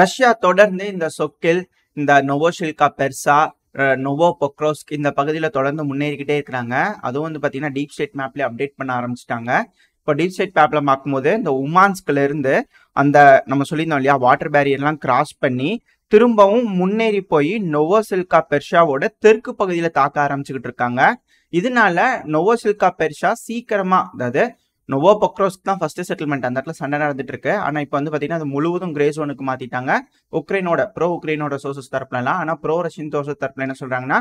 Russia தொடர்ந்து இந்த சொக்கில் இந்த நொவோஷில்கா பெர்சா நொவோ பொக்ரோஸ்க் இந்த பகுதியில் தொடர்ந்து முன்னேறிக்கிட்டே இருக்கிறாங்க அதுவும் வந்து பார்த்தீங்கன்னா டீப் ஸ்டேட் மேப்லேயே அப்டேட் பண்ண ஆரம்பிச்சிட்டாங்க இப்போ டீப் ஸ்டேட் மேப்பில் பார்க்கும்போது இந்த உமான்ஸ்க்லேருந்து அந்த நம்ம சொல்லியிருந்தோம் இல்லையா வாட்டர் பேரியர்லாம் கிராஸ் பண்ணி திரும்பவும் முன்னேறி போய் நொவோசில்கா பெர்ஷாவோட தெற்கு பகுதியில் தாக்க ஆரம்பிச்சுக்கிட்டு இருக்காங்க இதனால நொவோசில்கா பெர்ஷா சீக்கிரமாக அதாவது நோவோ பொக்ரோஸ்க்கு தான் ஃபஸ்ட்டு செட்டில்மெண்ட் அந்த இடத்துல சண்டை நடந்துட்டு இருக்கு ஆனால் இப்போ வந்து பார்த்தீங்கன்னா அது முழுவதும் கிரே ஜோனுக்கு மாற்றிட்டாங்க உக்ரைனோட ப்ரோ உக்ரைனோட சோர்சஸ் தரப்புலலாம் ஆனால் ப்ரோ ரஷ்யன் சோர்சஸ் தரப்புல என்ன சொல்கிறாங்கன்னா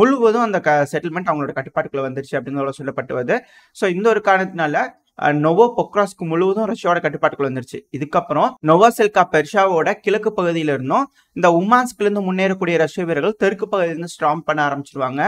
முழுவதும் அந்த க செட்டில்மெண்ட் அவங்களோட கட்டுப்பாட்டுக்குள்ள வந்துருச்சு அப்படின்னு சொல்லப்பட்டுவது ஸோ இந்த ஒரு காரணத்தினால நோவோ பொக்ராஸ்க்கு முழுவதும் ரஷ்யாவோட கட்டுப்பாட்டுக்குள்ள வந்துருச்சு இதுக்கப்புறம் செல்கா பெர்ஷாவோட கிழக்கு பகுதியில இருந்தும் இந்த உமான்ஸ்க்லேருந்து முன்னேறக்கூடிய ரஷ்ய வீரர்கள் தெற்கு பகுதியிலேருந்து ஸ்ட்ராங் பண்ண ஆரம்பிச்சிருவாங்க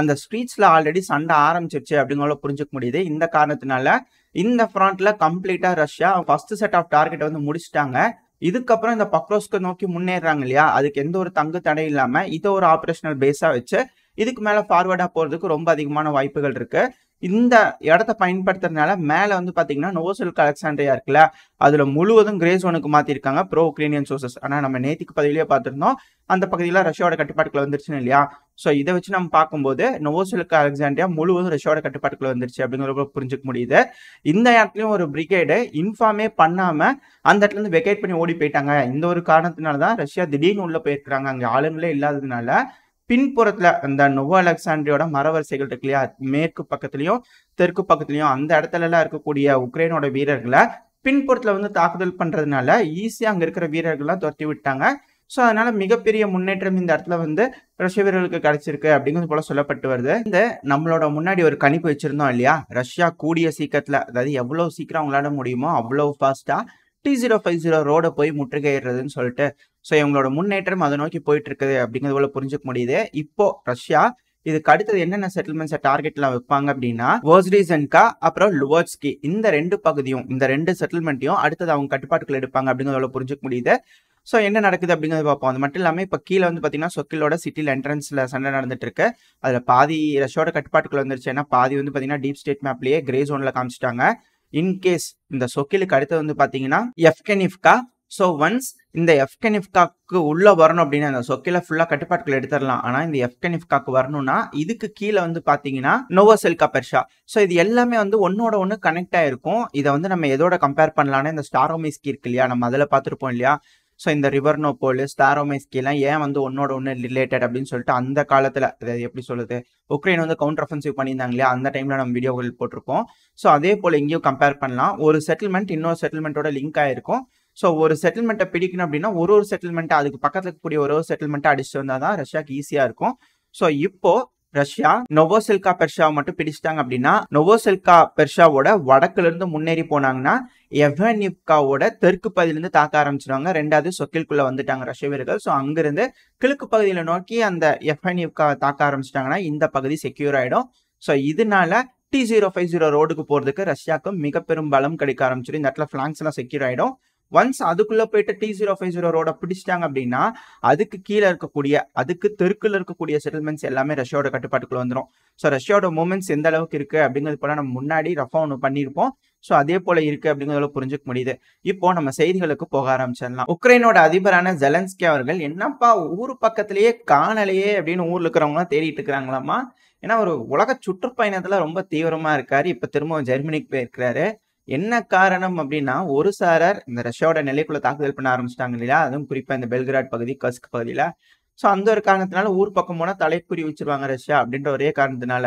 அந்த ஸ்ட்ரீட்ஸ்ல ஆல்ரெடி சண்டை ஆரம்பிச்சிருச்சு அப்படிங்கிறத புரிஞ்சுக்க முடியுது இந்த காரணத்தினால இந்த ஃப்ரண்ட்ல கம்ப்ளீட்டா Russia first set of target வந்து முடிச்சிட்டாங்க இதுக்கப்புறம் இந்த பக்ரோஸ்க்கு நோக்கி முன்னேறாங்க இல்லையா அதுக்கு எந்த ஒரு தங்கு தடை இல்லாம இதை ஒரு ஆப்ரேஷனல் பேஸா வச்சு இதுக்கு மேல ஃபார்வர்டா போறதுக்கு ரொம்ப அதிகமான வாய்ப்புகள் இருக்கு இந்த இடத்த பயன்படுத்துறதுனால மேலே வந்து பாத்தீங்கன்னா நோசல் அலெக்சாண்ட்ரியா இருக்குல்ல அதில் முழுவதும் கிரே ஜோனுக்கு மாற்றிருக்காங்க ப்ரோ உக்ரைனியன் சோர்சஸ் ஆனால் நம்ம நேத்துக்கு பதவியிலே பார்த்துருந்தோம் அந்த பகுதியில் ரஷ்யாவோட கட்டுப்பாட்டுக்குள்ள வந்துருச்சுன்னு இல்லையா ஸோ இதை வச்சு நம்ம பார்க்கும்போது நோவோசிலுக்கு அலெக்சாண்டியா முழுவதும் ரஷ்யோட கட்டுப்பாட்டுக்குள்ள வந்துருச்சு அப்படிங்கிறப்ப புரிஞ்சுக்க முடியுது இந்த இடத்துலையும் ஒரு பிரிகேடு இன்ஃபார்மே பண்ணாமல் அந்த இடத்துல இருந்து வெக்கேட் பண்ணி ஓடி போயிட்டாங்க இந்த ஒரு காரணத்தினால தான் ரஷ்யா திடீர்னு உள்ளே போயிருக்கிறாங்க அங்கே ஆளுங்களே இல்லாததுனால பின்புறத்தில் அந்த நொவோ அலெக்சாண்ட்ரியோட மரவரிசைகள் இருக்கு இல்லையா மேற்கு பக்கத்துலையும் தெற்கு பக்கத்துலையும் அந்த இடத்துலலாம் இருக்கக்கூடிய உக்ரைனோட வீரர்களை பின்புறத்தில் வந்து தாக்குதல் பண்ணுறதுனால ஈஸியாக அங்கே இருக்கிற வீரர்கள்லாம் துரத்தி விட்டாங்க ஸோ அதனால் மிகப்பெரிய முன்னேற்றம் இந்த இடத்துல வந்து ரஷ்ய வீரர்களுக்கு கிடைச்சிருக்கு அப்படிங்கிறது போல சொல்லப்பட்டு வருது இந்த நம்மளோட முன்னாடி ஒரு கணிப்பு வச்சுருந்தோம் இல்லையா ரஷ்யா கூடிய சீக்கிரத்தில் அதாவது எவ்வளோ சீக்கிரம் அவங்களால முடியுமோ அவ்வளோ ஃபாஸ்ட்டாக டி ஜீரோ ஃபைவ் ஜீரோ ரோடை போய் முற்றுகையிடுறதுன்னு சொல்லிட்டு ஸோ இவங்களோட முன்னேற்றம் அதை நோக்கி போயிட்டு இருக்குது அப்படிங்கிறது போல புரிஞ்சுக்க முடியுது இப்போ ரஷ்யா இதுக்கு அடுத்தது என்னென்ன செட்டில்மெண்ட்ஸை டார்கெட்லாம் வைப்பாங்க அப்படின்னா வோஸ்டிசன்கா அப்புறம் லுவோட்ஸ்கி இந்த ரெண்டு பகுதியும் இந்த ரெண்டு செட்டில்மெண்ட்டையும் அடுத்தது அவங்க கட்டுப்பாட்டுக்குள்ள எடுப்பாங்க அப்படிங்கிறத புரிஞ்சுக்க முடியுது ஸோ என்ன நடக்குது அப்படிங்கிறது பார்ப்போம் அது மட்டும் இல்லாமல் இப்போ கீழே வந்து பார்த்தீங்கன்னா சொக்கிலோட சிட்டியில் என்ட்ரன்ஸில் சண்டை நடந்துட்டு இருக்கு அதில் பாதி ரஷ்யோட கட்டுப்பாட்டுக்குள்ள வந்துருச்சு ஏன்னா பாதி வந்து பார்த்தீங்கன்னா டீப் ஸ்டேட் மேப்லேயே கிரே ஜோனில் காமிச்சிட்டாங்க இன்கேஸ் இந்த சொக்கிலுக்கு அடுத்து வந்து பார்த்தீங்கன்னா எஃப்கெனிஃப்கா ஸோ ஒன்ஸ் இந்த எஃப்கெனிஃப்காக்கு உள்ளே வரணும் அப்படின்னா அந்த சொக்கில ஃபுல்லாக கட்டுப்பாட்டுக்குள்ள எடுத்துடலாம் ஆனால் இந்த எஃப்கெனிஃப்காக்கு வரணும்னா இதுக்கு கீழே வந்து பார்த்தீங்கன்னா நோவோசெல்கா பெர்ஷா ஸோ இது எல்லாமே வந்து ஒன்னோட ஒன்று கனெக்ட் ஆகிருக்கும் இதை வந்து நம்ம எதோட கம்பேர் பண்ணலான்னு இந்த ஸ்டாரோமிஸ்கி இருக்கு இல்லையா நம்ம அதில் பார்த்துருப்போம் இல்லையா ஸோ இந்த ரிவர்னோபோல் ஸ்டாரோமைஸ்கிலாம் ஏன் வந்து ஒன்னோட ஒன்று ரிலேட்டட் அப்படின்னு சொல்லிட்டு அந்த காலத்தில் அதாவது எப்படி சொல்லுது உக்ரைன் வந்து கவுண்டர் அஃபென்சிவ் பண்ணியிருந்தாங்க இல்லையா அந்த டைமில் நம்ம வீடியோகள் போட்டிருப்போம் ஸோ அதே போல் எங்கேயும் கம்பேர் பண்ணலாம் ஒரு செட்டில்மெண்ட் இன்னொரு செட்டில்மெண்ட்டோட லிங்க் ஆகிருக்கும் ஸோ ஒரு செட்டில்மெண்ட்டை பிடிக்கணும் அப்படின்னா ஒரு ஒரு செட்டில்மெண்ட்டை அதுக்கு பக்கத்தில் இருக்கக்கூடிய ஒரு ஒரு செட்டில்மெண்ட்டை அடிச்சுட்டு வந்தால் தான் ரஷ்யாவுக்கு ஈஸியாக இருக்கும் ஸோ இப்போது ரஷ்யா நொவோசெல்கா பெர்ஷாவை மட்டும் பிடிச்சிட்டாங்க அப்படின்னா நொவோசெல்கா பெர்ஷாவோட வடக்குல இருந்து முன்னேறி போனாங்கன்னா எவனிப்காவோட தெற்கு பகுதியிலிருந்து தாக்க ஆரம்பிச்சிருவாங்க ரெண்டாவது சொக்கில்குள்ள வந்துட்டாங்க ரஷ்ய வீரர்கள் ஸோ அங்கிருந்து கிழக்கு பகுதியில நோக்கி அந்த எஃப்என்இப்காவை தாக்க ஆரம்பிச்சிட்டாங்கன்னா இந்த பகுதி செக்யூர் ஆயிடும் ஸோ இதனால டி ஜீரோ ஃபைவ் ஜீரோ ரோடுக்கு போகிறதுக்கு ரஷ்யாவுக்கு மிக பலம் கிடைக்க ஆரம்பிச்சிடும் இந்த இடத்துல ஃபிளாங்ஸ் எல்லாம் செக்யூர் ஆகிடும் ஒன்ஸ் அதுக்குள்ளே போயிட்டு டி ஜீரோ ஃபைவ் ஜீரோ ரோட பிடிச்சிட்டாங்க அப்படின்னா அதுக்கு கீழே இருக்கக்கூடிய அதுக்கு தெற்குல இருக்கக்கூடிய செட்டில்மெண்ட்ஸ் எல்லாமே ரஷ்யாவோட கட்டுப்பாட்டுக்குள்ள வந்துடும் ஸோ ரஷ்யாவோட மூமெண்ட்ஸ் எந்த அளவுக்கு இருக்குது அப்படிங்கிறது போல நம்ம முன்னாடி ரஃபா ஒன்று பண்ணியிருப்போம் ஸோ அதே போல இருக்கு அப்படிங்கிறத புரிஞ்சுக்க முடியுது இப்போ நம்ம செய்திகளுக்கு போக ஆரம்பிச்சிடலாம் உக்ரைனோட அதிபரான ஜெலன்ஸ்கி அவர்கள் என்னப்பா ஊர் பக்கத்திலேயே காணலையே அப்படின்னு ஊர்ல இருக்கிறவங்களாம் தேடிட்டு இருக்கிறாங்களாமா ஏன்னா ஒரு உலக சுற்றுப்பயணத்துல ரொம்ப தீவிரமா இருக்காரு இப்போ திரும்ப ஜெர்மனிக்கு போயிருக்கிறாரு என்ன காரணம் அப்படின்னா ஒரு சாரர் இந்த ரஷ்யாவோட நிலைக்குள்ள தாக்குதல் பண்ண ஆரம்பிச்சிட்டாங்க இல்லையா அதுவும் குறிப்பாக இந்த பெல்கிராட் பகுதி கஸ்க் பகுதியில் ஸோ அந்த ஒரு காரணத்தினால ஊர் பக்கம் போனால் தலைக்குறி வச்சிருவாங்க ரஷ்யா அப்படின்ற ஒரே காரணத்தினால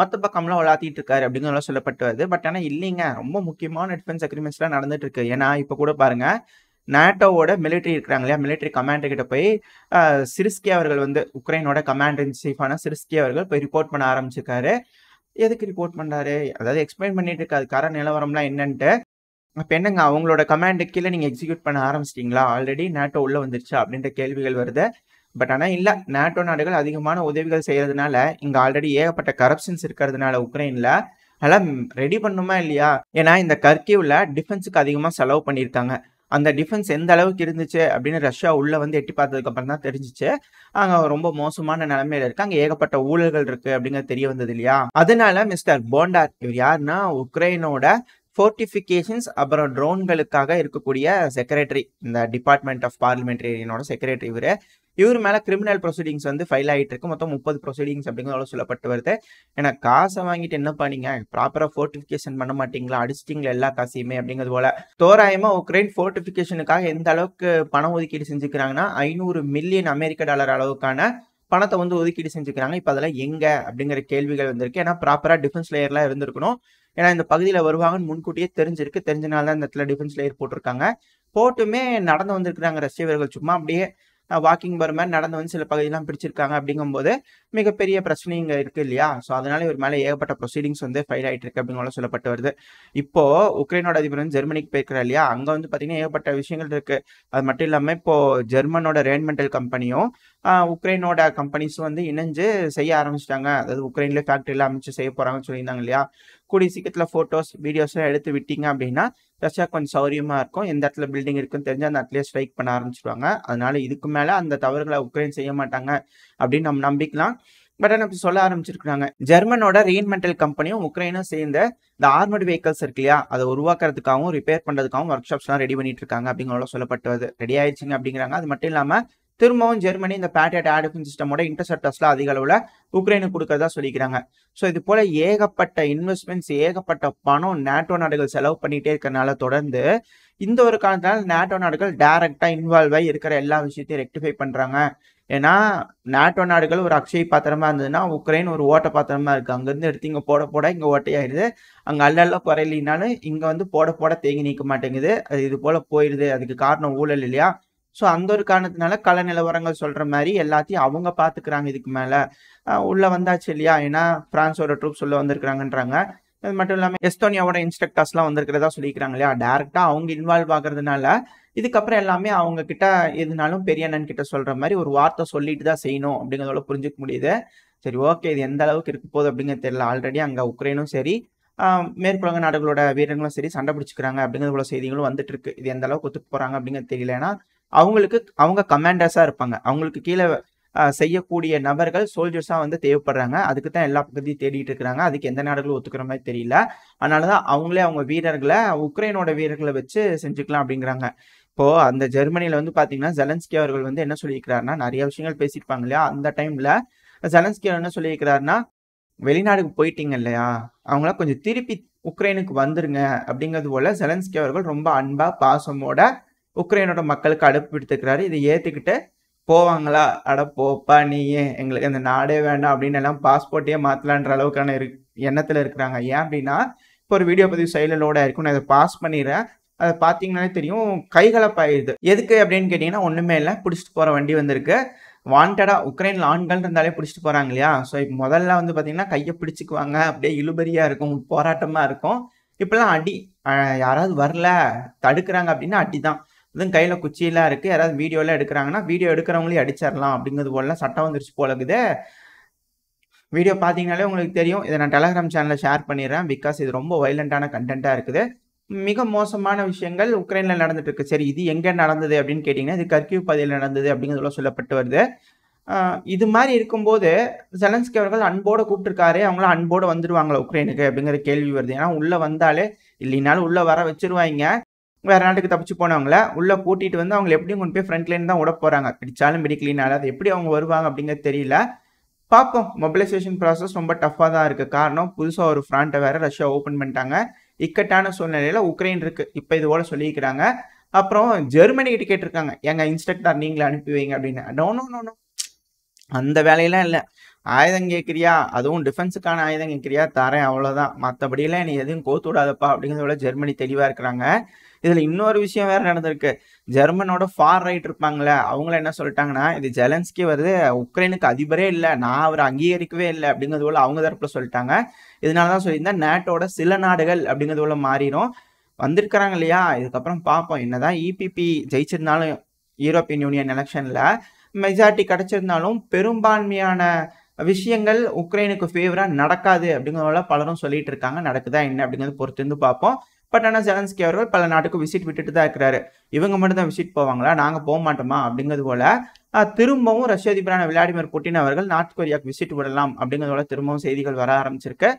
மற்ற பக்கம்லாம் விளாத்திட்டு இருக்காரு அப்படிங்கிறதெல்லாம் சொல்லப்பட்டு வருது பட் ஆனால் இல்லைங்க ரொம்ப முக்கியமான டிஃபென்ஸ் அக்ரிமெண்ட்ஸ்லாம் நடந்துட்டு இருக்கு ஏன்னா இப்போ கூட பாருங்க நேட்டோவோட மிலிட்ரி இருக்கிறாங்க இல்லையா மிலிட்ரி கமாண்டர் கிட்ட போய் சிரிஸ்கே அவர்கள் வந்து உக்ரைனோட கமாண்டர் இன் சீஃபான சிரிஸ்கே அவர்கள் போய் ரிப்போர்ட் பண்ண ஆரம்பிச்சிருக்காரு எதுக்கு ரிப்போர்ட் பண்ணுறாரு அதாவது எக்ஸ்பிளைன் பண்ணிட்டு இருக்காது கர நிலவரம்லாம் என்னன்ட்டு அப்போ என்னங்க அவங்களோட கமாண்டு கீழே நீங்கள் எக்ஸிக்யூட் பண்ண ஆரம்பிச்சிட்டிங்களா ஆல்ரெடி நேட்டோ உள்ளே வந்துருச்சு அப்படின்ற கேள்விகள் வருது பட் ஆனால் இல்லை நேட்டோ நாடுகள் அதிகமான உதவிகள் செய்கிறதுனால இங்கே ஆல்ரெடி ஏகப்பட்ட கரப்ஷன்ஸ் இருக்கிறதுனால உக்ரைனில் அதெல்லாம் ரெடி பண்ணுமா இல்லையா ஏன்னா இந்த கர்கியூவில் டிஃபென்ஸுக்கு அதிகமாக செலவு பண்ணியிருக்காங்க அந்த டிஃபென்ஸ் எந்த அளவுக்கு இருந்துச்சு அப்படின்னு ரஷ்யா உள்ளே வந்து எட்டி பார்த்ததுக்கப்புறம் தான் தெரிஞ்சிச்சு அங்கே ரொம்ப மோசமான நிலைமையில இருக்கு அங்கே ஏகப்பட்ட ஊழல்கள் இருக்கு அப்படிங்கிறது தெரிய வந்தது இல்லையா அதனால மிஸ்டர் போண்டார் இவர் யாருன்னா உக்ரைனோட ஃபோர்டிஃபிகேஷன்ஸ் அப்புறம் ட்ரோன்களுக்காக இருக்கக்கூடிய செக்ரட்டரி இந்த டிபார்ட்மெண்ட் ஆஃப் பார்லிமெண்ட்ரியனோட செக்ரட்டரி இவர் இவர் மேலே கிரிமினல் ப்ரொசீடிங்ஸ் வந்து ஃபைல் ஆகிட்டு இருக்கு மொத்தம் முப்பது ப்ரொசீடிங்ஸ் அப்படிங்கிறத சொல்லப்பட்டு வருது ஏன்னா காசை வாங்கிட்டு என்ன பண்ணீங்க ப்ராப்பராக ஃபோர்ட்டிஃபிகேஷன் பண்ண மாட்டீங்களா அடிச்சிட்டிங்களா எல்லா காசையுமே அப்படிங்கிறது போல தோராயமாக உக்ரைன் ஃபோர்ட்டிஃபிகேஷனுக்காக எந்த அளவுக்கு பணம் ஒதுக்கீடு செஞ்சுக்கிறாங்கன்னா ஐநூறு மில்லியன் அமெரிக்க டாலர் அளவுக்கான பணத்தை வந்து ஒதுக்கீடு செஞ்சுக்கிறாங்க இப்போ அதெல்லாம் எங்கே அப்படிங்கிற கேள்விகள் வந்திருக்கு ஏன்னா ப்ராப்பராக டிஃபென்ஸ் லேயர்லாம் இருந்திருக்கணும் ஏன்னா இந்த பகுதியில் வருவாங்கன்னு முன்கூட்டியே தெரிஞ்சிருக்கு தெரிஞ்சனால தான் இந்த இடத்துல டிஃபென்ஸ் லேயர் போட்டிருக்காங்க போட்டுமே நடந்து வந்திருக்கிறாங்க ரசிகர்கள் சும்மா அப்படியே வாக்கிங் போகிற மாதிரி நடந்து வந்து சில பகுதியெல்லாம் பிடிச்சிருக்காங்க அப்படிங்கும்போது மிகப்பெரிய பிரச்சனை இங்கே இருக்குது இல்லையா ஸோ அதனால இவர் மேலே ஏகப்பட்ட ப்ரொசீடிங்ஸ் வந்து ஃபைல் ஆகிட்டு இருக்கு அப்படிங்கிற சொல்லப்பட்டு வருது இப்போது உக்ரைனோட அதிபர் வந்து ஜெர்மனிக்கு போயிருக்கிறார் இல்லையா அங்கே வந்து பார்த்தீங்கன்னா ஏகப்பட்ட விஷயங்கள் இருக்குது அது மட்டும் இல்லாமல் இப்போது ஜெர்மனோட ரேன்மெண்டல் கம்பெனியும் உக்ரைனோட கம்பெனிஸ் வந்து இணைஞ்சு செய்ய ஆரம்பிச்சிட்டாங்க அதாவது உக்ரைன்ல ஃபேக்ட்ரியில் அமைச்சு செய்ய போகிறாங்கன்னு சொல்லியிருந்தாங்க இல்லையா கூடிய சீக்கிரத்தில் ஃபோட்டோஸ் வீடியோஸ்லாம் எடுத்து விட்டீங்க அப்படின்னா ரஷ்யா கொஞ்சம் சௌரியமாக இருக்கும் எந்த இடத்துல பில்டிங் இருக்குன்னு தெரிஞ்சு அந்த இடத்துலயே ஸ்ட்ரைக் பண்ண ஆரம்பிச்சிடுவாங்க அதனால இதுக்கு மேலே அந்த தவறுகளை உக்ரைன் செய்ய மாட்டாங்க அப்படின்னு நம்ம நம்பிக்கலாம் பட் எனக்கு சொல்ல ஆரம்பிச்சிருக்கிறாங்க ஜெர்மனோட ரீன்மெண்டல் கம்பெனியும் உக்ரைனும் சேர்ந்த இந்த ஆர்மடு வெஹிக்கல்ஸ் இருக்கு இல்லையா அதை உருவாக்குறதுக்காகவும் ரிப்பேர் பண்ணுறதுக்காகவும் ஒர்க் ஷாப்ஸ்லாம் ரெடி பண்ணிட்டு இருக்காங்க அப்படிங்கிற சொல்லப்பட்டு ரெடி ஆயிடுச்சுங்க அப்படிங்கிறாங்க அது மட்டும் இல்லாமல் திரும்பவும் ஜெர்மனி இந்த பேட்ரியட் ஆடிஃபன் சிஸ்டமோட இன்டர்செப்டர்ஸ்லாம் அதிக அளவில் உக்ரைனுக்கு கொடுக்கறதா சொல்லிக்கிறாங்க ஸோ இது போல ஏகப்பட்ட இன்வெஸ்ட்மெண்ட்ஸ் ஏகப்பட்ட பணம் நேட்டோ நாடுகள் செலவு பண்ணிகிட்டே இருக்கிறனால தொடர்ந்து இந்த ஒரு காலத்தினால நேட்டோ நாடுகள் டைரெக்டாக இன்வால்வ் ஆகி இருக்கிற எல்லா விஷயத்தையும் ரெக்டிஃபை பண்ணுறாங்க ஏன்னா நேட்டோ நாடுகள் ஒரு அக்ஷய் பாத்திரமா இருந்ததுன்னா உக்ரைன் ஒரு ஓட்ட பாத்திரமா இருக்குது அங்கேருந்து எடுத்து இங்கே போட போட இங்கே ஓட்டையாயிடுது அங்கே அல்லல்ல குறையிலினாலும் இங்கே வந்து போட போட தேங்கி நிற்க மாட்டேங்குது அது இது போல் போயிடுது அதுக்கு காரணம் ஊழல் இல்லையா ஸோ அந்த ஒரு காரணத்தினால கல நிலவரங்கள் சொல்கிற மாதிரி எல்லாத்தையும் அவங்க பார்த்துக்கிறாங்க இதுக்கு மேலே உள்ளே வந்தாச்சு இல்லையா ஏன்னா ஃப்ரான்ஸோட ட்ரூப்ஸ் உள்ளே வந்திருக்கிறாங்கன்றாங்க அது மட்டும் இல்லாமல் எஸ்தோனியாவோட இன்ஸ்ட்ரக்டர்ஸ்லாம் வந்திருக்கிறதா சொல்லிக்கிறாங்க இல்லையா டேரெக்டாக அவங்க இன்வால்வ் ஆகுறதுனால இதுக்கப்புறம் எல்லாமே அவங்க கிட்ட எதுனாலும் பெரிய அண்ணன் கிட்ட சொல்கிற மாதிரி ஒரு வார்த்தை சொல்லிட்டு தான் செய்யணும் அப்படிங்கிறதோட புரிஞ்சுக்க முடியுது சரி ஓகே இது எந்த அளவுக்கு இருக்க போகுது அப்படிங்கிறது தெரியல ஆல்ரெடி அங்கே உக்ரைனும் சரி மேற்குலக நாடுகளோட வீரர்களும் சரி சண்டை பிடிச்சிக்கிறாங்க அப்படிங்கிற போல செய்திகளும் வந்துட்டு இருக்கு இது எந்த அளவுக்கு ஒத்துக்கு போறாங்க அப்படிங்கிறது தெரியல ஏன்னா அவங்களுக்கு அவங்க கமாண்டர்ஸாக இருப்பாங்க அவங்களுக்கு கீழே செய்யக்கூடிய நபர்கள் சோல்ஜர்ஸாக வந்து தேவைப்படுறாங்க அதுக்கு தான் எல்லா பக்கத்தையும் தேடிட்டு இருக்கிறாங்க அதுக்கு எந்த நாடுகளும் ஒத்துக்கிற மாதிரி தெரியல அதனால தான் அவங்களே அவங்க வீரர்களை உக்ரைனோட வீரர்களை வச்சு செஞ்சுக்கலாம் அப்படிங்கிறாங்க இப்போது அந்த ஜெர்மனியில் வந்து பார்த்தீங்கன்னா ஜெலன்ஸ்கி அவர்கள் வந்து என்ன சொல்லியிருக்கிறாருன்னா நிறைய விஷயங்கள் பேசியிருப்பாங்க இல்லையா அந்த டைமில் ஜெலன்ஸ்கி என்ன சொல்லியிருக்கிறாருன்னா வெளிநாடுக்கு போயிட்டீங்க இல்லையா அவங்களாம் கொஞ்சம் திருப்பி உக்ரைனுக்கு வந்துருங்க அப்படிங்கிறது போல ஜெலன்ஸ்கி அவர்கள் ரொம்ப அன்பாக பாசமோட உக்ரைனோட மக்களுக்கு அடுப்பு பிடித்திருக்கிறாரு இதை ஏற்றுக்கிட்டு போவாங்களா அட போப்பா நீ ஏன் எங்களுக்கு அந்த நாடே வேண்டாம் அப்படின்னு எல்லாம் பாஸ்போர்ட்டே மாற்றலான்ற அளவுக்கான இரு எண்ணத்தில் இருக்கிறாங்க ஏன் அப்படின்னா இப்போ ஒரு வீடியோ பதிவு செயலோட இருக்கும் நான் இதை பாஸ் பண்ணிடுறேன் அதை பார்த்தீங்கன்னாலே தெரியும் கைகலப்பாயிடுது எதுக்கு அப்படின்னு கேட்டிங்கன்னா ஒன்றுமே இல்லை பிடிச்சிட்டு போகிற வண்டி வந்திருக்கு வாண்டடாக உக்ரைனில் ஆண்கள் இருந்தாலே பிடிச்சிட்டு போகிறாங்க இல்லையா ஸோ இப்போ முதல்ல வந்து பார்த்தீங்கன்னா கையை பிடிச்சிக்குவாங்க அப்படியே இழுபறியாக இருக்கும் போராட்டமாக இருக்கும் இப்போல்லாம் அடி யாராவது வரல தடுக்கிறாங்க அப்படின்னா அடி தான் இதுவும் கையில் குச்சியெல்லாம் இருக்குது யாராவது வீடியோலாம் எடுக்கிறாங்கன்னா வீடியோ எடுக்கிறவங்களையும் அடிச்சிடலாம் அப்படிங்கிறது போலலாம் சட்டம் வந்துருச்சு போலக்குது வீடியோ பார்த்தீங்கனாலே உங்களுக்கு தெரியும் இதை நான் டெலகிராம் சேனலில் ஷேர் பண்ணிடுறேன் பிகாஸ் இது ரொம்ப வைலண்ட்டான கண்டென்ட்டாக இருக்குது மிக மோசமான விஷயங்கள் உக்ரைனில் நடந்துட்டு இருக்கு சரி இது எங்கே நடந்தது அப்படின்னு கேட்டிங்கன்னா இது கர்கியூ பகுதியில் நடந்தது அப்படிங்கிறதுலாம் சொல்லப்பட்டு வருது இது மாதிரி இருக்கும்போது ஜெலன்ஸ்கி அவர்கள் அன்போடு கூப்பிட்டுருக்காரு அவங்களும் அன்போடு வந்துடுவாங்களா உக்ரைனுக்கு அப்படிங்கிற கேள்வி வருது ஏன்னா உள்ளே வந்தாலே இல்லைனாலும் உள்ளே வர வச்சுருவாங்க வேறு நாட்டுக்கு தப்பிச்சு போனவங்கள உள்ளே கூட்டிகிட்டு வந்து அவங்க எப்படியும் கொண்டு போய் லைன் தான் விட போகிறாங்க பிடிச்சாலும் பிடிக்கலினால அது எப்படி அவங்க வருவாங்க அப்படிங்கிறது தெரியல பார்ப்போம் மொபிலைசேஷன் ப்ராசஸ் ரொம்ப டஃப்பாக தான் இருக்குது காரணம் புதுசாக ஒரு ஃப்ராண்ட்டை வேறு ரஷ்யா ஓப்பன் பண்ணிட்டாங்க இக்கட்டான சூழ்நிலையில் உக்ரைன் இருக்குது இப்போ போல் சொல்லியிருக்கிறாங்க அப்புறம் ஜெர்மனி கிட்ட கேட்டிருக்காங்க எங்கள் இன்ஸ்ட்ரக்டர் நீங்களே அனுப்பி வைங்க அப்படின்னு நோ நோ நோ நோ அந்த வேலையெல்லாம் இல்லை ஆயுதம் கேட்குறியா அதுவும் டிஃபென்ஸுக்கான ஆயுதம் கேட்குறியா தரேன் அவ்வளோதான் மற்றபடியெல்லாம் நீ எதுவும் கோத்து விடாதப்பா அப்படின்னு ஜெர்மனி தெளிவாக இருக்கிறாங்க இதில் இன்னொரு விஷயம் வேறு நடந்திருக்கு ஜெர்மனோட ஃபார் ரைட் இருப்பாங்களே அவங்கள என்ன சொல்லிட்டாங்கன்னா இது ஜெலன்ஸ்கி வருது உக்ரைனுக்கு அதிபரே இல்லை நான் அவரை அங்கீகரிக்கவே இல்லை அப்படிங்கிறது போல் அவங்க தரப்பில் சொல்லிட்டாங்க இதனால தான் சொல்லியிருந்தேன் நேட்டோட சில நாடுகள் அப்படிங்கிறது போல் மாறிடும் வந்திருக்கிறாங்க இல்லையா இதுக்கப்புறம் பார்ப்போம் என்னதான் இபிபி e ஜெயிச்சிருந்தாலும் யூரோப்பியன் யூனியன் எலெக்ஷனில் மெஜாரிட்டி கிடச்சிருந்தாலும் பெரும்பான்மையான விஷயங்கள் உக்ரைனுக்கு ஃபேவராக நடக்காது அப்படிங்கிறதால பலரும் சொல்லிட்டு இருக்காங்க நடக்குதா என்ன அப்படிங்கிறத பொறுத்து இருந்து பார்ப்போம் பட் ஆனால் ஜெலன்ஸ்கி அவர்கள் பல நாட்டுக்கு விசிட் விட்டுட்டு தான் இருக்கிறாரு இவங்க மட்டும் தான் விசிட் போவாங்களா நாங்கள் போக மாட்டோமா அப்படிங்கிறது போல திரும்பவும் ரஷ்ய அதிபரான விளாடிமிர் புட்டின் அவர்கள் நார்த் கொரியாவுக்கு விசிட் விடலாம் அப்படிங்கிறதோட திரும்பவும் செய்திகள் வர ஆரம்பிச்சிருக்கு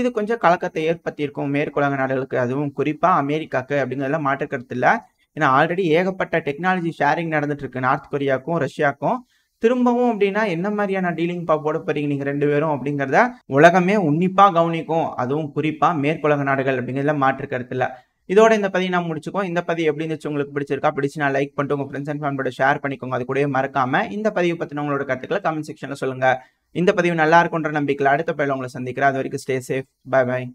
இது கொஞ்சம் கலக்கத்தை ஏற்படுத்தியிருக்கும் மேற்குலக நாடுகளுக்கு அதுவும் குறிப்பாக அமெரிக்காவுக்கு அப்படிங்கிறதுல மாற்றுக்கிறது இல்லை ஏன்னா ஆல்ரெடி ஏகப்பட்ட டெக்னாலஜி ஷேரிங் நடந்துட்டு இருக்கு நார்த் கொரியாவுக்கும் ரஷ்யாவுக்கும் திரும்பவும் அப்படின்னா என்ன மாதிரியான டீலிங் போட போறீங்க நீங்கள் ரெண்டு பேரும் அப்படிங்கிறத உலகமே உன்னிப்பாக கவனிக்கும் அதுவும் குறிப்பாக மேற்குலக நாடுகள் அப்படிங்கிறதுல மாற்று கருத்தில் இதோட இந்த பதிவு நான் முடிச்சுக்கோம் இந்த பதிவு எப்படி இருந்துச்சு உங்களுக்கு பிடிச்சிருக்கா பிடிச்சி நான் லைக் பண்ணிட்டு உங்கள் ஃப்ரெண்ட்ஸ் அண்ட் ஃபேமிலியோட ஷேர் பண்ணிக்கோங்க அது கூட மறக்காம இந்த பதிவு பத்தின உங்களோட கருத்துக்களை கமெண்ட் செக்ஷன்ல சொல்லுங்கள் இந்த பதிவு நல்லா இருக்குன்ற நம்பிக்கையில் அடுத்த பயில உங்களை சந்திக்கிறேன் அது வரைக்கும் ஸ்டே சேஃப் பாய் பாய்